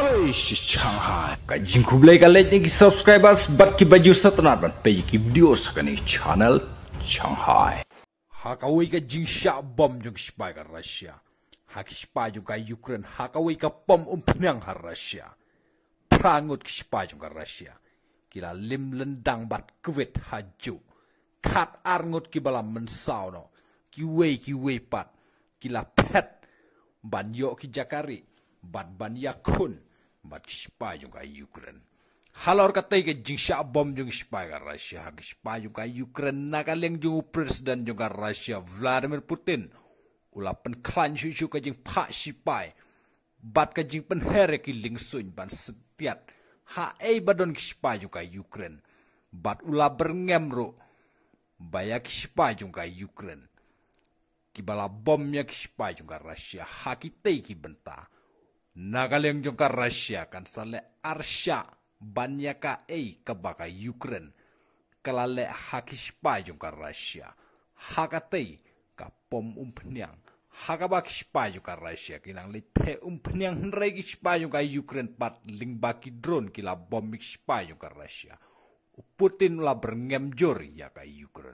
Harish Shanghai kanjing kublai kalajnya ki subscribers bat ki baju setenar bat pe ki video sakani channel Shanghai hakawai ka jing sha bom jung spy ka Russia hak spy jung ka Ukraine hakawai ka bom um penang har Russia prangut ki spy jung ka Russia kila lim lendang bat kuit haju kat arngut ki bala mensauno ki wei ki wei pat kila pet ban yo ki jakari bat ban yakun bat spa jung ka yukren Halor tei ka jing sha bom jung spa ka Russia hag spa jung ka ka nakaleng jung president jung ka Russia Vladimir Putin pen klan shu shu ka jing pa sipai bat ka jing penhere ki sun ban setiat ha ei badon spa jung ka yukren bat ula ro bayak spa jung ka kibala bom yak spa yung ka Russia hakitei ki bentah Nagaleng jongka Russia kan sale arsha banyaka ei kabaka Ukraine kalale hakispa jongka Russia hakatei ka pom umpnyang hakabak shpa jongka Russia kinang le te umpnyang regi shpa jongka Ukraine pat lingbaki drone kila bomik shpa jongka Russia Putin la berngem jori ya ka Ukraine